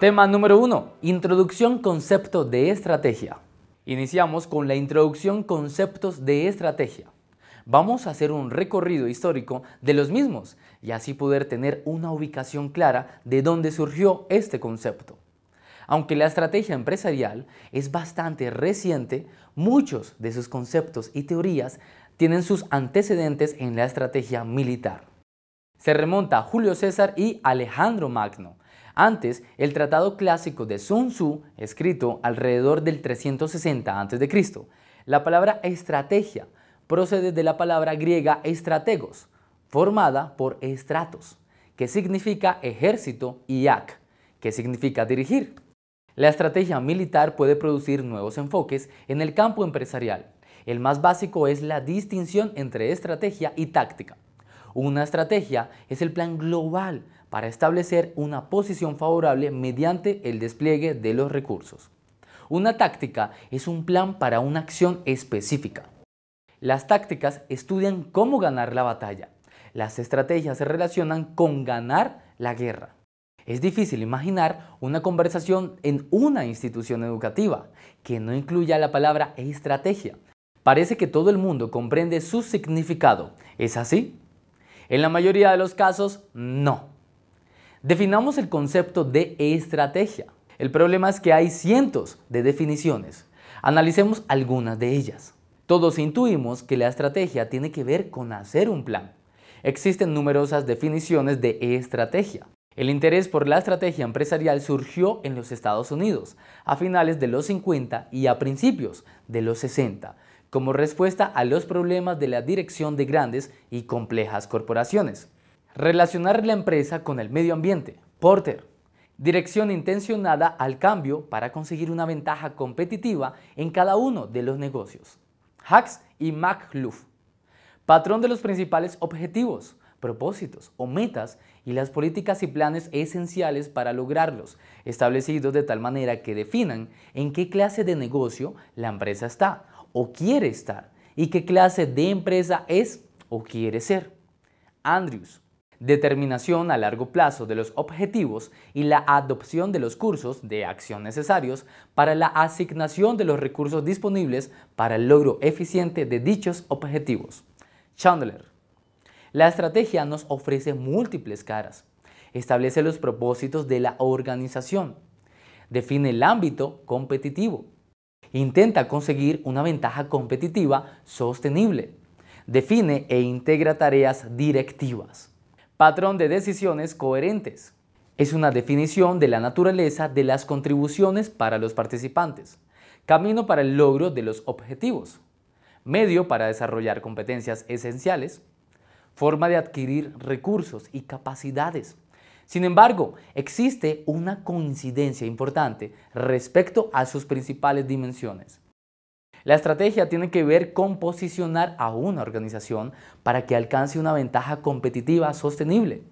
Tema número 1. Introducción concepto de estrategia. Iniciamos con la introducción conceptos de estrategia. Vamos a hacer un recorrido histórico de los mismos y así poder tener una ubicación clara de dónde surgió este concepto. Aunque la estrategia empresarial es bastante reciente, muchos de sus conceptos y teorías tienen sus antecedentes en la estrategia militar. Se remonta a Julio César y Alejandro Magno, antes, el tratado clásico de Sun Tzu, escrito alrededor del 360 a.C., la palabra estrategia procede de la palabra griega estrategos, formada por estratos, que significa ejército, y ak, que significa dirigir. La estrategia militar puede producir nuevos enfoques en el campo empresarial. El más básico es la distinción entre estrategia y táctica. Una estrategia es el plan global para establecer una posición favorable mediante el despliegue de los recursos. Una táctica es un plan para una acción específica. Las tácticas estudian cómo ganar la batalla. Las estrategias se relacionan con ganar la guerra. Es difícil imaginar una conversación en una institución educativa que no incluya la palabra estrategia. Parece que todo el mundo comprende su significado. ¿Es así? En la mayoría de los casos, no. Definamos el concepto de estrategia. El problema es que hay cientos de definiciones. Analicemos algunas de ellas. Todos intuimos que la estrategia tiene que ver con hacer un plan. Existen numerosas definiciones de estrategia. El interés por la estrategia empresarial surgió en los Estados Unidos a finales de los 50 y a principios de los 60, como respuesta a los problemas de la dirección de grandes y complejas corporaciones. Relacionar la empresa con el medio ambiente. Porter. Dirección intencionada al cambio para conseguir una ventaja competitiva en cada uno de los negocios. Hacks y McLuff. Patrón de los principales objetivos, propósitos o metas y las políticas y planes esenciales para lograrlos, establecidos de tal manera que definan en qué clase de negocio la empresa está o quiere estar y qué clase de empresa es o quiere ser. Andrews. Determinación a largo plazo de los objetivos y la adopción de los cursos de acción necesarios para la asignación de los recursos disponibles para el logro eficiente de dichos objetivos. Chandler. La estrategia nos ofrece múltiples caras. Establece los propósitos de la organización. Define el ámbito competitivo Intenta conseguir una ventaja competitiva sostenible. Define e integra tareas directivas. Patrón de decisiones coherentes. Es una definición de la naturaleza de las contribuciones para los participantes. Camino para el logro de los objetivos. Medio para desarrollar competencias esenciales. Forma de adquirir recursos y capacidades sin embargo, existe una coincidencia importante respecto a sus principales dimensiones. La estrategia tiene que ver con posicionar a una organización para que alcance una ventaja competitiva sostenible.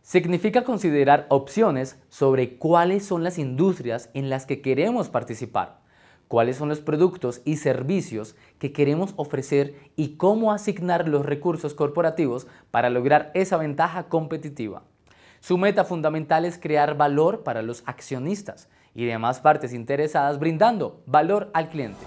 Significa considerar opciones sobre cuáles son las industrias en las que queremos participar, cuáles son los productos y servicios que queremos ofrecer y cómo asignar los recursos corporativos para lograr esa ventaja competitiva. Su meta fundamental es crear valor para los accionistas y demás partes interesadas brindando valor al cliente.